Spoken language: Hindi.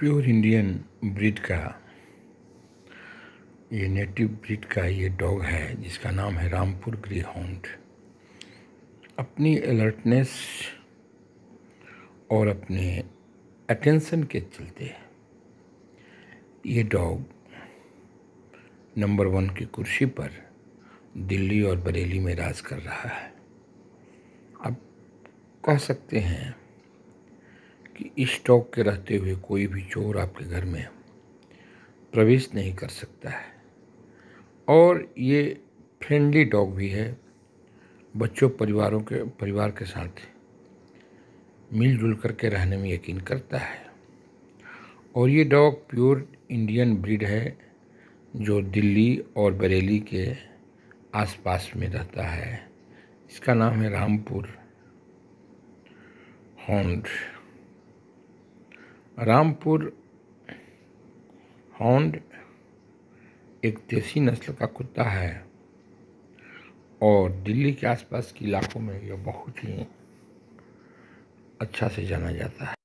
प्योर इंडियन ब्रिड का ये नेटिव ब्रिड का ये डॉग है जिसका नाम है रामपुर ग्रे हॉन्ड अपनी अलर्टनेस और अपने अटेंशन के चलते ये डॉग नंबर वन की कुर्सी पर दिल्ली और बरेली में राज कर रहा है आप कह सकते हैं कि इस स्टॉक के रहते हुए कोई भी चोर आपके घर में प्रवेश नहीं कर सकता है और ये फ्रेंडली डॉग भी है बच्चों परिवारों के परिवार के साथ मिलजुल करके रहने में यकीन करता है और ये डॉग प्योर इंडियन ब्रीड है जो दिल्ली और बरेली के आसपास में रहता है इसका नाम है रामपुर हॉन्ड रामपुर हाउंड एक देसी नस्ल का कुत्ता है और दिल्ली के आसपास के इलाकों में यह बहुत ही अच्छा से जाना जाता है